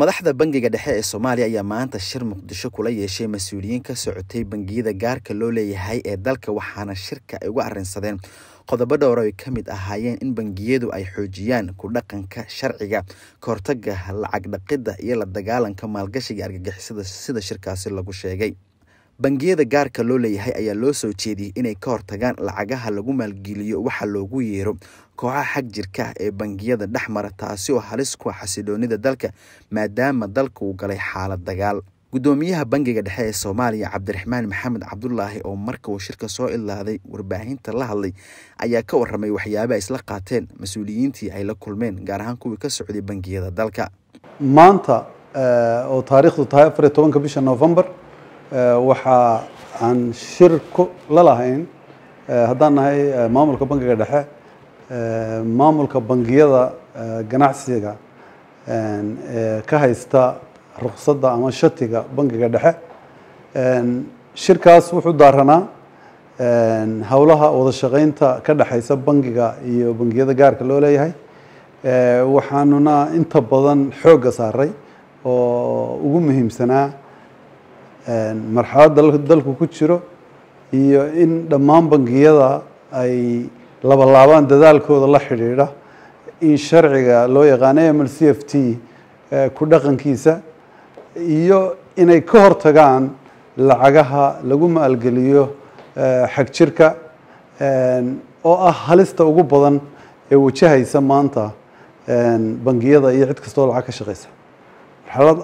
madaxda bangiga dhexe ee soomaaliya ayaa maanta shir muqdisho kula yeeshay mas-uuliyiin ka socotay bangiyada gaarka loo leeyahay ee dalka waxaana shirka ay uga arrinsadeen qodobo dhowr ah ay ka mid ahaayeen in bangiyadu ay xoojiyaan ku dhaqanka sharciga ka lacag dhaqidda iyo la dagaalanka maalgashiga argagixisada sida shirkaasi lagu sheegay bangiyada gaarka loo leeyahay ayaa loo soo jeediyey inay ka hortagaan lacagaha lagu maalgeliyo waxa loogu yeero kooxaha xag jirka ah ee bangiyada dhex mara taasi oo halis ku ah xasiloonida dalka maadaama dalka uu galay xaalad dagaal gudoomiyaha bangiga dhexe ee soomaaliya cabdiraxmaan maxamed cabdulaahi oo marka uu shirka soo ilaaday warbaahinta la hadlay ayaa ka waramay waxyaabaha isla qaateen mas-uuliyiintii ay la kulmeen gaar ahaan kuwii ka socday bangiyada dalka maanta eh, oo taariikhdu tahay afar iyo tobanka bisha novembar Eh, waxa aan shirko la lahayn eh, haddaan nahay eh, maamulka bankiga dhexe maamulka bangiyada ganacsiga ee ka haysta ruqsadda ama shatiga bankiga dhexe shirkaas wuxuu daaranaa howlaha wada shaqaynta ka dhexaysa bankiga iyo bangiyada gaarka loo leeyahay waxaanuna inta badan xoogga saaray oo ugu muhiimsanaa marxaladda dalku ku jiro iyo in dhammaan bangiyada ay labalaabaan dadaalkooda la xidhiidha in sharciga loo yaqaano m l c f t e, ku dhaqankiisa iyo inay ka hortagaan lacagaha lagu maalgeliyo e, xagjirka e, oo ah halista ugu badan ee wajahaysa maanta bangiyada iyo cid kastoo lacag ka shaqeysa marxalad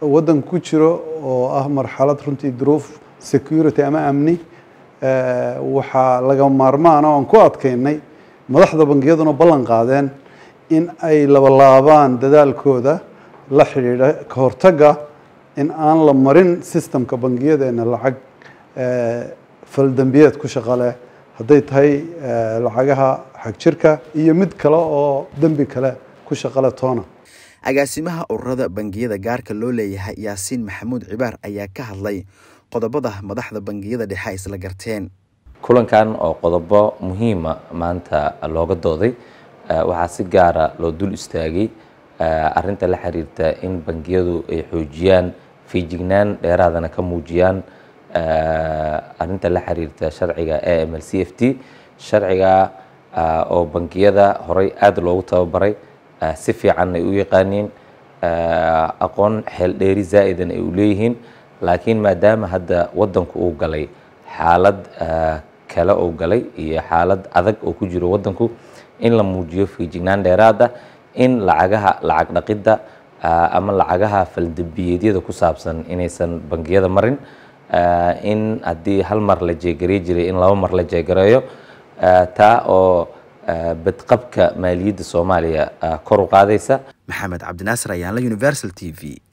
waddan ku jiro oo ah marxalad runtii duruuf security ama amni waxaa laga maarmaana aan ku adkaynay madaxda bangiyaduna ballan qaadeen in ay labalaabaan dadaalkooda la xidhiidha ka hortagga in aan la marin systemka bangiyadeena lacag faldembiyeed ku shaqale hadday tahay lacagaha xagjirka iyo mid kale oo dembi kale ku shaqale toona agaasimaha ururada bangiyada gaarka loo leeyahay yaasiin maxamuud cibaar ayaa ka hadlay qodobada madaxda bangiyada dhexe isla garteen kulankan oo qodobo muhiima ah maanta looga dooday eh, waxaa si gaara ah loo dul istaagay eh, arinta la xiriirta in bangiyadu ay xoojiyaan fiijignaan dheeraadana ka muujiyaan eh, arinta la xiriirta sharciga aml c f t sharciga oo bangiyada horey aada loogu tababaray Ah, si fiicanna ay u yaqaaniin ah, aqoon xeeldheeri zaa-idan ay u leeyihiin laakiin maadaama hadda waddanku uu galay xaalad ah, kale uu galay iyo xaalad adag oo ku jiro waddanku in la muujiyo fiijignaan dheeraada in lacagaha lacag dhaqidda ama lacagaha faldambiyeedyada ku saabsan inaysan bangiyada marin in haddii hal mar la jeegarey jiray in laba mar la jeegareeyo taa oo badqabka maaliyadda soomaaliya ah, kor u qaadaysa maxamed cabdinaasir ayaanla universal t v